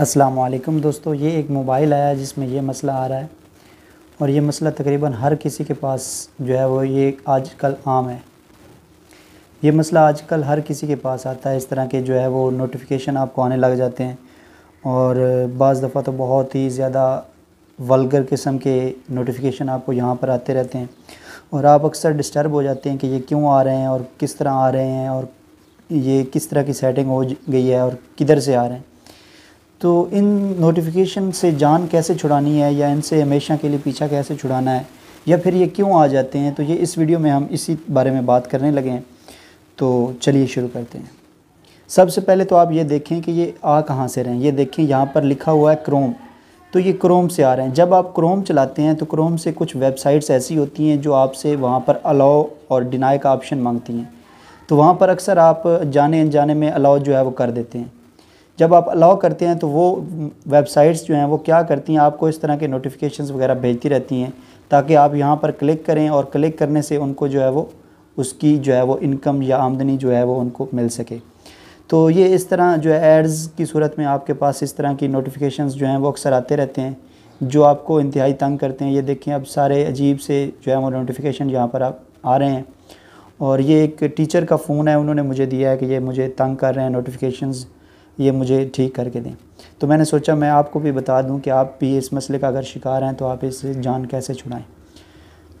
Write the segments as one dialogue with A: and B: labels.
A: अस्सलाम वालेकुम दोस्तों ये एक मोबाइल आया जिसमें ये मसला आ रहा है और ये मसला तकरीबन हर किसी के पास जो है वो ये आजकल आम है ये मसला आजकल हर किसी के पास आता है इस तरह के जो है वो नोटिफिकेशन आपको आने लग जाते हैं और बज़ दफ़ा तो बहुत ही ज़्यादा वलगर किस्म के नोटिफिकेशन आपको यहाँ पर आते रहते हैं और आप अक्सर डिस्टर्ब हो जाते हैं कि ये क्यों आ रहे हैं और किस तरह आ रहे हैं और ये किस तरह की सेटिंग हो गई है और किधर से आ रहे हैं तो इन नोटिफिकेशन से जान कैसे छुड़ानी है या इनसे हमेशा के लिए पीछा कैसे छुड़ाना है या फिर ये क्यों आ जाते हैं तो ये इस वीडियो में हम इसी बारे में बात करने लगे हैं तो चलिए शुरू करते हैं सबसे पहले तो आप ये देखें कि ये आ कहाँ से रहे हैं ये देखें यहाँ पर लिखा हुआ है क्रोम तो ये क्रोम से आ रहे हैं जब आप क्रोम चलाते हैं तो क्रोम से कुछ वेबसाइट्स ऐसी होती हैं जो आपसे वहाँ पर अलाउ और डिनाई का ऑप्शन मांगती हैं तो वहाँ पर अक्सर आप जाने अनजाने में अलाउ जो है वो कर देते हैं जब आप अलाउ करते हैं तो वो वेबसाइट्स जो हैं वो क्या करती हैं आपको इस तरह के नोटिफिकेशंस वगैरह भेजती रहती हैं ताकि आप यहाँ पर क्लिक करें और क्लिक करने से उनको जो है वो उसकी जो है वो इनकम या आमदनी जो है वो उनको मिल सके तो ये इस तरह जो है एड्स की सूरत में आपके पास इस तरह की नोटिफिकेशंस जो हैं वो अक्सर आते रहते हैं जो आपको इंतहाई तंग करते हैं ये देखें अब सारे अजीब से जो है वो नोटिफिकेशन यहाँ पर आप आ रहे हैं और ये एक टीचर का फ़ोन है उन्होंने मुझे दिया है कि ये मुझे तंग कर रहे हैं नोटिफिकेशंस ये मुझे ठीक करके दें तो मैंने सोचा मैं आपको भी बता दूं कि आप भी इस मसले का अगर शिकार हैं तो आप इस जान कैसे छुड़ाएं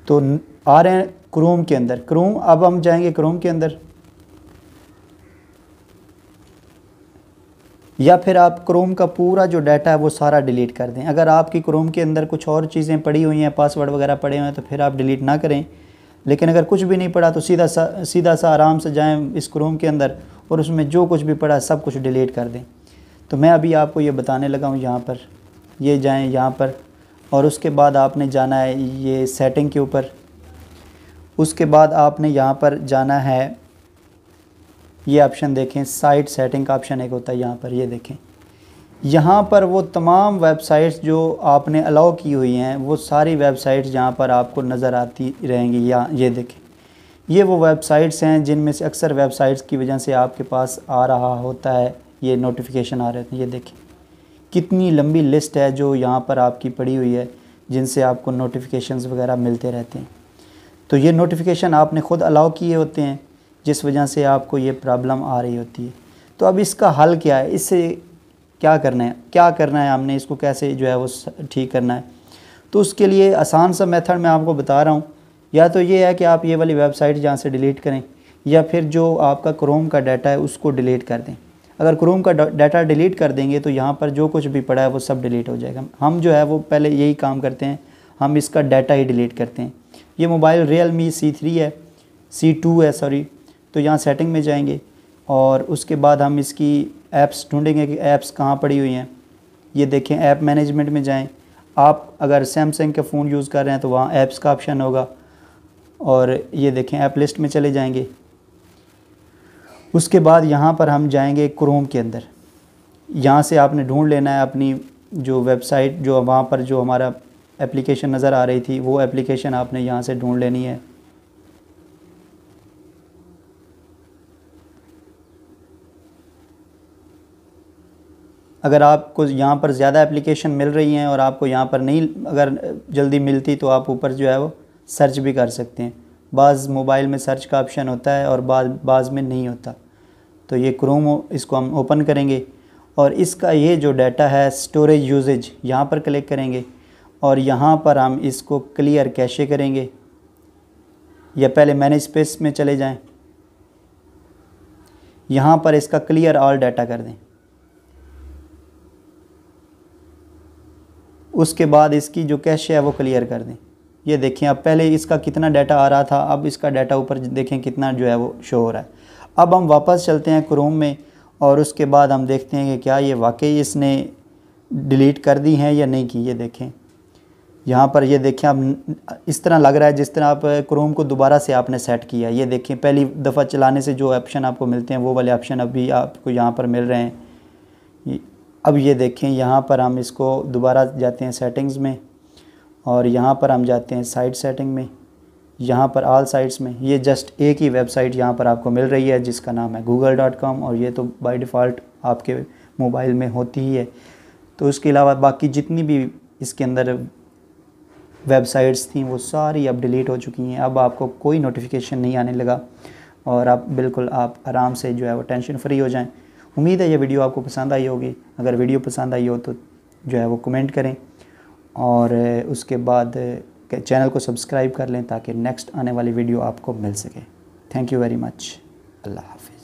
A: तो आ रहे हैं क्रोम के अंदर क्रोम अब हम जाएंगे क्रोम के अंदर या फिर आप क्रोम का पूरा जो डाटा है वो सारा डिलीट कर दें अगर आपकी क्रोम के अंदर कुछ और चीज़ें पड़ी हुई हैं पासवर्ड वगैरह पड़े हुए हैं तो फिर आप डिलीट ना करें लेकिन अगर कुछ भी नहीं पड़ा तो सीधा सा सीधा सा आराम से जाएं इस क्रोम के अंदर और उसमें जो कुछ भी पड़ा सब कुछ डिलीट कर दें तो मैं अभी आपको ये बताने लगा हूँ यहाँ पर ये जाएँ यहाँ पर और उसके बाद आपने जाना है ये सेटिंग के ऊपर उसके बाद आपने यहाँ पर जाना है ये ऑप्शन देखें साइट सेटिंग का ऑप्शन एक होता है यहाँ पर ये देखें यहाँ पर वो तमाम वेबसाइट्स जो आपने अलाउ की हुई हैं वो सारी वेबसाइट्स यहाँ पर आपको नज़र आती रहेंगी या ये देखें ये वो वेबसाइट्स हैं जिनमें से अक्सर वेबसाइट्स की वजह से आपके पास आ रहा होता है ये नोटिफिकेशन आ रहे थे ये देखें कितनी लंबी लिस्ट है जो यहाँ पर आपकी पड़ी हुई है जिनसे आपको नोटिफिकेशंस वगैरह मिलते रहते हैं तो ये नोटिफिकेशन आपने ख़ुद अलाउ किए होते हैं जिस वजह से आपको ये प्रॉब्लम आ रही होती है तो अब इसका हल क्या है इससे क्या करना है क्या करना है हमने इसको कैसे जो है वो ठीक करना है तो उसके लिए आसान सा मेथड मैं आपको बता रहा हूँ या तो ये है कि आप ये वाली वेबसाइट जहाँ से डिलीट करें या फिर जो आपका क्रोम का डाटा है उसको डिलीट कर दें अगर क्रोम का डाटा डिलीट कर देंगे तो यहाँ पर जो कुछ भी पड़ा है वो सब डिलीट हो जाएगा हम जो है वो पहले यही काम करते हैं हम इसका डाटा ही डिलीट करते हैं ये mobile Realme C three है सी टू है सॉरी तो यहाँ सेटिंग में जाएंगे और उसके बाद हम इसकी ऐप्स ढूंढेंगे कि ऐप्स कहाँ पड़ी हुई हैं ये देखें ऐप मैनेजमेंट में जाएं आप अगर सैमसंग के फ़ोन यूज़ कर रहे हैं तो वहाँ ऐप्स का ऑप्शन होगा और ये देखें ऐप लिस्ट में चले जाएंगे उसके बाद यहाँ पर हम जाएंगे क्रोम के अंदर यहाँ से आपने ढूंढ लेना है अपनी जो वेबसाइट जो वहाँ पर जो हमारा एप्लीकेशन नज़र आ रही थी वो एप्लीकेशन आपने यहाँ से ढूंढ लेनी है अगर आपको यहाँ पर ज़्यादा एप्लीकेशन मिल रही हैं और आपको यहाँ पर नहीं अगर जल्दी मिलती तो आप ऊपर जो है वो सर्च भी कर सकते हैं बाज़ मोबाइल में सर्च का ऑप्शन होता है और बाज बाज़ में नहीं होता तो ये क्रोम इसको हम ओपन करेंगे और इसका ये जो डाटा है स्टोरेज यूजेज यहाँ पर क्लिक करेंगे और यहाँ पर हम इसको क्लियर कैशे करेंगे या पहले मैनेज स्पेस में चले जाएं यहाँ पर इसका क्लियर ऑल डाटा कर दें उसके बाद इसकी जो कैश है वो क्लियर कर दें ये देखें अब पहले इसका कितना डाटा आ रहा था अब इसका डाटा ऊपर देखें कितना जो है वो शो हो रहा है अब हम वापस चलते हैं क्रोम में और उसके बाद हम देखते हैं कि क्या ये वाकई इसने डिलीट कर दी हैं या नहीं की ये देखें यहाँ पर ये देखें आप इस तरह लग रहा है जिस तरह आप क्रोम को दोबारा से आपने सेट किया ये देखें पहली दफ़ा चलाने से जो ऑप्शन आपको मिलते हैं वो वाले ऑप्शन अभी आपको यहाँ पर मिल रहे हैं अब ये देखें यहाँ पर हम इसको दोबारा जाते हैं सेटिंग्स में और यहाँ पर हम जाते हैं साइट सेटिंग में यहाँ पर आल साइट्स में ये जस्ट एक ही वेबसाइट यहाँ पर आपको मिल रही है जिसका नाम है गूगल डॉट कॉम और ये तो बाई डिफ़ॉल्ट आपके मोबाइल में होती ही है तो उसके अलावा बाकी जितनी भी इसके अंदर वेबसाइट्स थी वो सारी अब डिलीट हो चुकी हैं अब आपको कोई नोटिफिकेशन नहीं आने लगा और आप बिल्कुल आप आराम से जो है वो टेंशन फ्री हो जाएं उम्मीद है ये वीडियो आपको पसंद आई होगी अगर वीडियो पसंद आई हो तो जो है वो कमेंट करें और उसके बाद चैनल को सब्सक्राइब कर लें ताकि नेक्स्ट आने वाली वीडियो आपको मिल सके थैंक यू वेरी मच अल्लाह हाफिज़